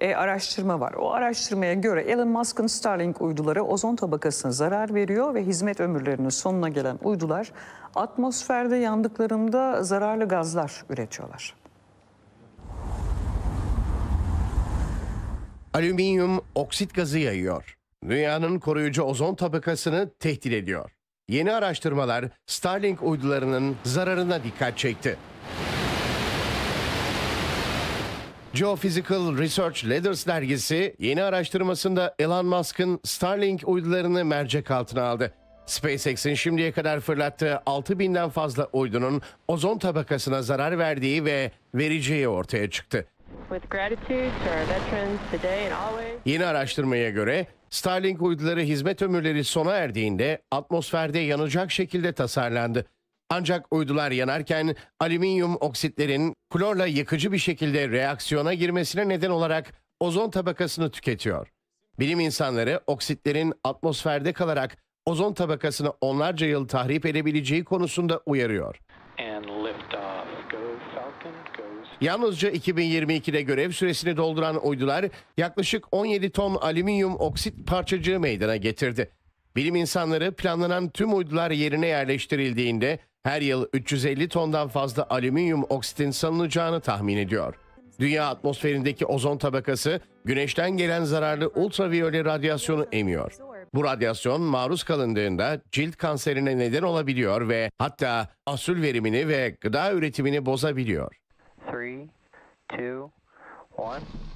e, araştırma var. O araştırmaya göre Elon Musk'ın Starlink uyduları ozon tabakasına zarar veriyor ve hizmet ömürlerinin sonuna gelen uydular atmosferde yandıklarında zararlı gazlar üretiyorlar. Alüminyum oksit gazı yayıyor. Dünyanın koruyucu ozon tabakasını tehdit ediyor. Yeni araştırmalar Starlink uydularının zararına dikkat çekti. Geophysical Research Letters dergisi yeni araştırmasında Elon Musk'ın Starlink uydularını mercek altına aldı. SpaceX'in şimdiye kadar fırlattığı 6000'den fazla uydunun ozon tabakasına zarar verdiği ve vereceği ortaya çıktı. Yeni araştırmaya göre Starlink uyduları hizmet ömürleri sona erdiğinde atmosferde yanacak şekilde tasarlandı. Ancak uydular yanarken alüminyum oksitlerin klorla yıkıcı bir şekilde reaksiyona girmesine neden olarak ozon tabakasını tüketiyor. Bilim insanları oksitlerin atmosferde kalarak ozon tabakasını onlarca yıl tahrip edebileceği konusunda uyarıyor. Yalnızca 2022'de görev süresini dolduran uydular yaklaşık 17 ton alüminyum oksit parçacığı meydana getirdi. Bilim insanları planlanan tüm uydular yerine yerleştirildiğinde her yıl 350 tondan fazla alüminyum oksitin salınacağını tahmin ediyor. Dünya atmosferindeki ozon tabakası güneşten gelen zararlı ultraviyole radyasyonu emiyor. Bu radyasyon maruz kalındığında cilt kanserine neden olabiliyor ve hatta asül verimini ve gıda üretimini bozabiliyor. 3 2 1